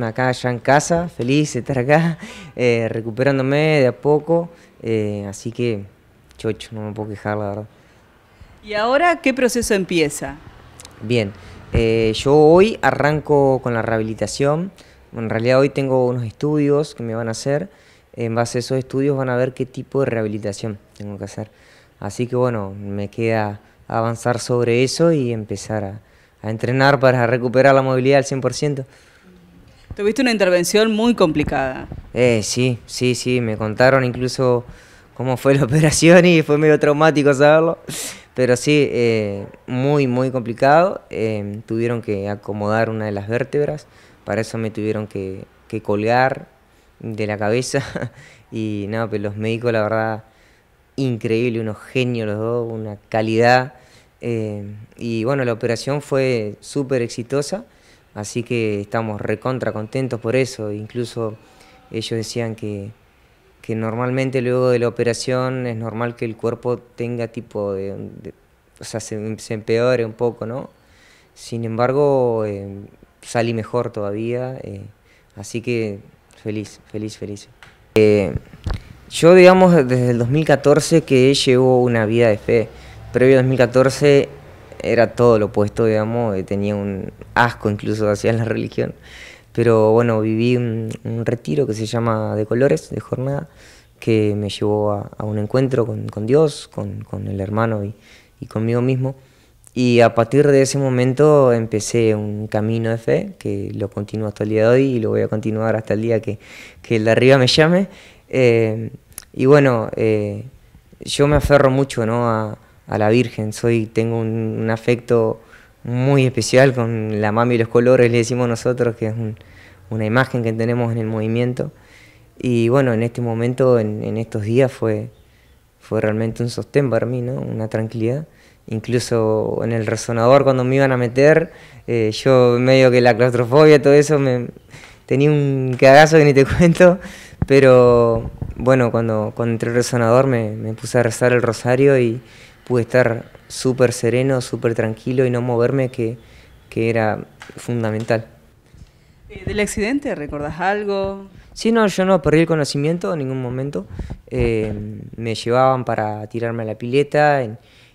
Acá ya en casa, feliz de estar acá, eh, recuperándome de a poco, eh, así que chocho, no me puedo quejar la verdad. ¿Y ahora qué proceso empieza? Bien, eh, yo hoy arranco con la rehabilitación, en realidad hoy tengo unos estudios que me van a hacer, en base a esos estudios van a ver qué tipo de rehabilitación tengo que hacer. Así que bueno, me queda avanzar sobre eso y empezar a, a entrenar para recuperar la movilidad al 100%. Tuviste una intervención muy complicada. Eh, sí, sí, sí, me contaron incluso cómo fue la operación y fue medio traumático saberlo. Pero sí, eh, muy, muy complicado. Em, tuvieron que acomodar una de las vértebras, para eso me tuvieron que, que colgar de la cabeza. y no, pero pues los médicos, la verdad, increíble, unos genios los dos, una calidad. Em, y bueno, la operación fue súper exitosa. Así que estamos recontra contentos por eso. Incluso ellos decían que, normalmente luego de la operación es normal que el cuerpo tenga tipo de... o sea, se, empeore un poco, ¿no? Sin embargo, eh, salí mejor todavía. Eh, así que feliz, feliz, feliz. Eh, yo, digamos, desde el 2014 que llevo una vida de fe. Previo al 2014 era todo lo opuesto, digamos, tenía un asco incluso hacia la religión. Pero bueno, viví un, retiro que se llama De Colores, de jornada, que me llevó a, un encuentro con, Dios, con, el hermano y, conmigo mismo. Y a partir de ese momento empecé un camino de fe que lo continúo hasta el día de hoy y lo voy a continuar hasta el día que, el de arriba me llame. Eh, y bueno, eh, yo me aferro mucho ¿no? a, a la Virgen. Soy, tengo un, afecto muy especial con la mami y los colores, le decimos nosotros, que es una imagen que tenemos en el movimiento. Y bueno, en este momento, en, estos días, fue, fue realmente un sostén para mí, ¿no? una tranquilidad. Incluso en el resonador, cuando me iban a meter, eh, yo medio que la claustrofobia, todo eso, me, tenía un cagazo que ni te cuento. Pero bueno, cuando, cuando entré al resonador me, me puse a rezar el rosario y, pude estar súper sereno, súper tranquilo y no moverme, que, que era fundamental. Eh, ¿Del accidente recordás algo? Sí, no, yo no perdí el conocimiento en ningún momento. Eh, me llevaban para tirarme a la pileta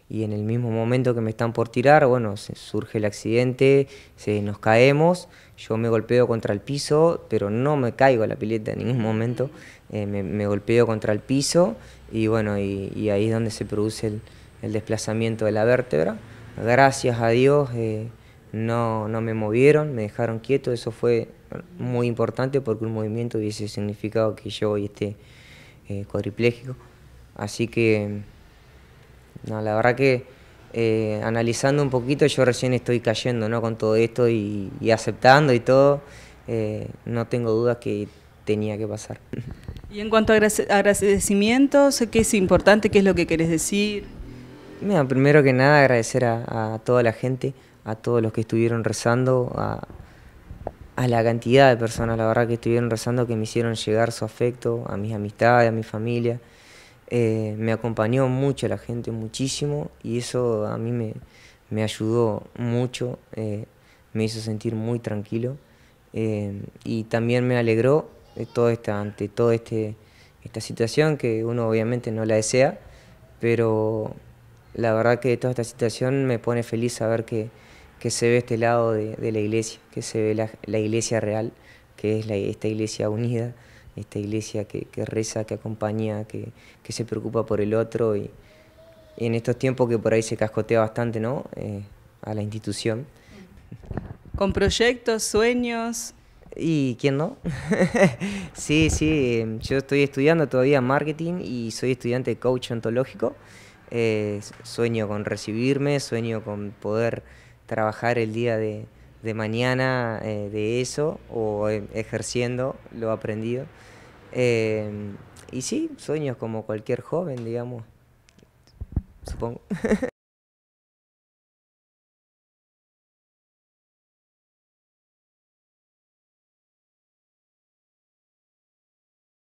y en el mismo momento que me están por tirar, bueno, surge el accidente, se, nos caemos, yo me golpeo contra el piso, pero no me caigo a la pileta en ningún momento. Eh, me, golpeo contra el piso y bueno, y, y ahí es donde se produce el, el desplazamiento de la vértebra. Gracias a Dios eh, no, no me movieron, me dejaron quieto, eso fue muy importante porque un movimiento hubiese significado que yo hoy esté eh, cuadripléjico. Así que, la verdad que eh, analizando un poquito, yo recién estoy cayendo ¿no? con todo esto y, aceptando y todo, eh, no tengo dudas que tenía que pasar. Y en cuanto a agradecimientos, ¿qué es importante? ¿Qué es lo que querés decir? Mira, primero que nada agradecer a, toda la gente, a todos los que estuvieron rezando, a, la cantidad de personas, la verdad, que estuvieron rezando, que me hicieron llegar su afecto, a mis amistades, a mi familia. Eh, me acompañó mucho la gente, muchísimo, y eso a mí me, ayudó mucho, eh, me hizo sentir muy tranquilo eh, y también me alegró todo esta, ante toda este, esta situación que uno obviamente no la desea, pero la verdad que toda esta situación me pone feliz saber que, que se ve este lado de, la iglesia, que se ve la, iglesia real, que es esta iglesia unida, esta iglesia que, reza, que acompaña, que, se preocupa por el otro y, en estos tiempos que por ahí se cascotea bastante ¿no? Eh, a la institución. ¿Con proyectos, sueños? ¿Y quién no? sí, sí, eh, yo estoy estudiando todavía marketing y soy estudiante de coach ontológico. Eh, sueño con recibirme, sueño con poder trabajar el día de, mañana eh, de eso o em, ejerciendo lo aprendido. Em, y sí, sueños como cualquier joven, digamos, supongo.